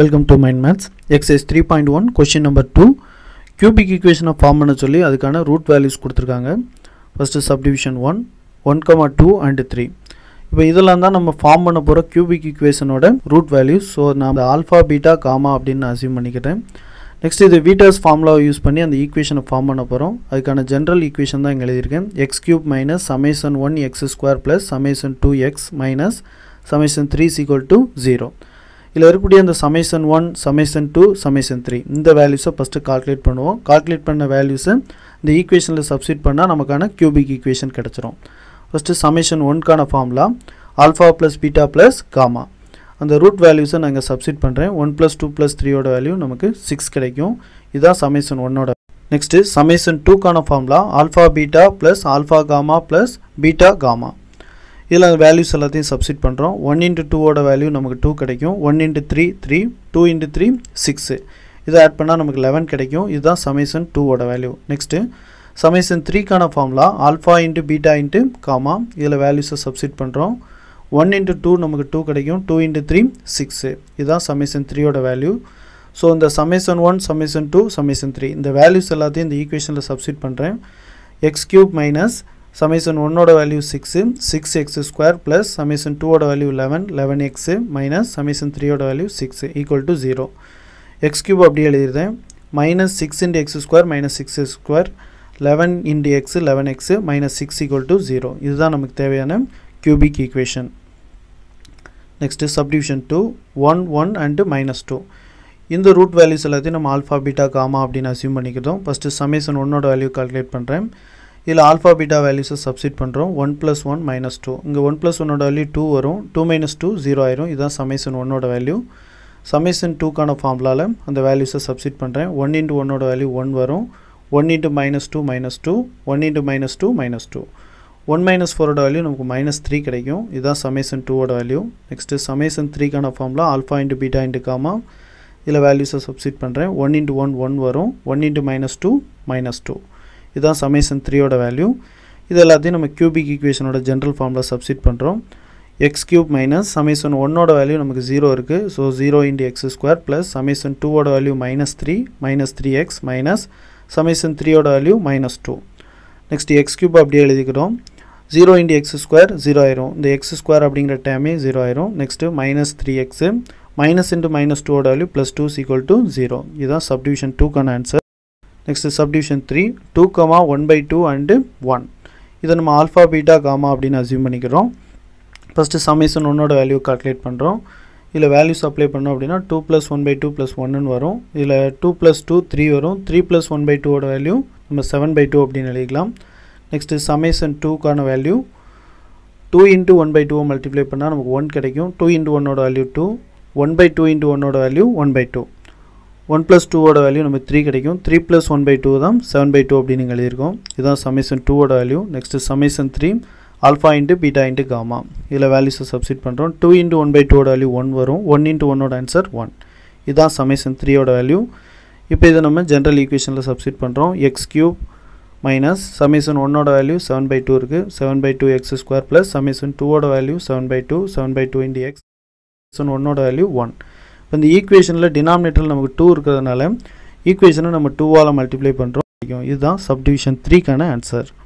Welcome to Mind Maths exercise three point one question number two cubic equation form பண்ண சொல்லி அதுக்கான root values கொடுத்துருக்காங்க first subdivision one one comma two and three இப்போ இதெல்லாம் தான் நம்ம ஃபார்ம் பண்ண போகிற கியூபிக் ஈக்குவேஷனோட ரூட் வேல்யூஸ் ஸோ நான் ஆல்ஃபா பீட்டா காமா அப்படின்னு அசியூம் பண்ணிக்கிட்டேன் நெக்ஸ்ட் இது வீட்டர்ஸ் ஃபார்முலாவை யூஸ் பண்ணி அந்த ஈக்குவேஷனை ஃபார்ம் பண்ண போகிறோம் அதுக்கான ஜென்ரல் ஈக்குவேஷன் தான் எங்கள் எழுதியிருக்கேன் X cube minus summation one X square plus summation two X minus summation three equal to zero இதில் இருக்கக்கூடிய அந்த summation one summation two summation three இந்த வேல்யூஸை ஃபஸ்ட்டு கால்குலேட் பண்ணுவோம் கால்குலேட் பண்ண வேல்யூஸை இந்த ஈக்குவேஷனில் சப்ஸ்டியூட் பண்ணால் நமக்கான கியூபிக் ஈக்குவேஷன் கிடச்சிரும் ஃபஸ்ட்டு சமேஷன் ஒன்க்கான formula alpha plus beta plus gamma அந்த ரூட் வேல்யூஸை நாங்கள் இங்கே சப்ஸ்டிட் பண்ணுறேன் ஒன் ப்ளஸ் டூ ப்ளஸ் த்ரீயோட வேல்யூ நமக்கு சிக்ஸ் கிடைக்கும் இதுதான் சமேசன் ஒன்னோட நெக்ஸ்ட்டு சமேசன் டூக்கான formula alpha beta plus alpha gamma plus beta gamma இதில் அந்த வேல்யூஸ் எல்லாத்தையும் சப்ஸ்டிட் பண்ணுறோம் ஒன் இன்ட்டு டூவோட வேல்யூ நமக்கு டூ கிடைக்கும் one into three three two into three six இதை ஆட் பண்ணால் நமக்கு லெவன் கிடைக்கும் இதுதான் சமேசன் டூவோட வேல்யூ நெக்ஸ்ட்டு சமேசன் த்ரீக்கான formula alpha into beta into gamma இதில் வேல்யூஸை சப்ஸ்டிட் பண்ணுறோம் ஒன் இன்ட்டு டூ நமக்கு டூ கிடைக்கும் டூ இன்ட்டு த்ரீ சிக்ஸு இதுதான் சமேசன் த்ரீயோட வேல்யூ ஸோ இந்த summation one summation two summation three இந்த வேல்யூஸ் எல்லாத்தையும் இந்த ஈக்குவேஷனில் சப்ஸ்டியூட் பண்ணுறேன் எக்ஸ் கியூப் மைனஸ் சமேஷன் ஒன்னோட value six six X square plus summation டூவோட value eleven eleven X minus summation த்ரீயோட value six equal to zero X cube அப்படியே எழுதிருந்தேன் minus six into X square minus six square eleven into X eleven X minus six equal to zero இதுதான் நமக்கு தேவையான cubic equation. Next is subdivision 2, 1, 1 and minus 2. இந்த root values எல்லாத்தையும் நம்ம alpha beta gamma அப்படின்னு assume பண்ணிக்கிட்டோம் first summation ஒன்னோட value calculate பண்ணுறேன் இதில் ஆல்ஃபா பீட்டா வேல்யூஸை சப்ஸ்டிட் பண்ணுறோம் one plus one minus two இங்கே ஒன் ப்ளஸ் ஒன்னோட வேல்யூ டூ வரும் டூ மைனஸ் டூ ஜீரோ ஆயிரும் இதுதான் சமேசன் ஒன்னோட வேல்யூ சமேசன் டூக்கான ஃபார்முலாவில் அந்த வேல்யூஸை சப்ஸ்டிட் பண்ணுறேன் ஒன் இன்ட்டு ஒன்னோட வேல்யூ ஒன் வரும் one into minus two minus two one into minus two minus two one minus ஃபோரோட வேல்யூ நமக்கு மைனஸ் த்ரீ கிடைக்கும் இதுதான் சமேசன் டூவோட வேல்யூ நெக்ஸ்ட்டு சமேசன் த்ரீக்கான ஃபார்ம்லாம் alpha into beta into gamma இதில் வேல்யூஸை substitute பண்ணுறேன் ஒன் into ஒன் ஒன் வரும் one into minus two minus two இதுதான் சமேசன் த்ரீயோட வேல்யூ இது எல்லாத்தையும் நம்ம கியூபிக் ஈக்குவேஷனோட ஜென்ரல் ஃபார்மில் சப்ஸ்டிட் பண்ணுறோம் cube minus மைனஸ் சமேசன் ஒன்னோட வேல்யூ நமக்கு ஜீரோ இருக்குது so zero into X square plus summation டூவோட value minus three minus three x minus summation த்ரீயோட value minus two next x cube அப்படியே எழுதிக்கிறோம் zero into x square zero ஆயிரும் இந்த x square அப்படிங்கிற டேமே ஜீரோ ஆயிரும் next minus three x minus into minus டூவோட value plus two equal to zero இதுதான் சப்டிவிஷன் டூக்கான answer next subdivision three two comma one by two and one இதை நம்ம ஆல்ஃபா பீட்டா காமா அப்படின்னு assume பண்ணிக்கிறோம் ஃபஸ்ட்டு சமேசன் ஒன்னோட value calculate பண்ணுறோம் இதில் வேல்யூஸ் அப்ளை பண்ணோம் அப்படின்னா two plus one by two plus ஒன்னு வரும் இதில் டூ ப்ளஸ் டூ த்ரீ வரும் த்ரீ ப்ளஸ் ஒன் பை டூவோட வேல்யூ நம்ம செவன் பை டூ அப்படின்னு எழுதிக்கலாம் நெக்ஸ்ட்டு சமேசன் டூக்கான value two into one by டூவை மல்டிப்ளை பண்ணால் நமக்கு ஒன் கிடைக்கும் டூ இன்ட்டு ஒன்னோட value two one by two into ஒன்னோட value one by two one plus டூவோட வேல்யூ நமக்கு த்ரீ கிடைக்கும் three plus one by two தான் செவன் பை டூ அப்படின்னு எழுதியிருக்கோம் இதுதான் சமேசன் டூவோட value next summation three alpha into beta into gamma இதில் வேல்யூஸை சப்ஸ்டிட் பண்ணுறோம் டூ இன்ட்டு ஒன் பை டூவோட வேல்யூ ஒன் வரும் ஒன் இன்ட்டு ஒன்னோட ஆன்சர் ஒன் இதுதான் சமேசன் த்ரீயோட வேல்யூ இப்போ இதை நம்ம ஜென்ரல் ஈக்குவேஷனில் சப்ஸ்டிட் பண்ணுறோம் எக்ஸ் கியூப் மைனஸ் சமேசன் ஒன்னோட வேல்யூ செவன் பை டூ இருக்குது seven by two x square plus summation டூவோட value seven by two seven by two into x summation ஒன்னோட வேல்யூ ஒன் இப்போ இந்த equationல denominatorல நமக்கு டூ இருக்கிறதுனால equationல நம்ம டூவால் மல்டிப்ளை பண்ணுறோம் இதுதான் 3 த்ரீக்கான ஆன்சர்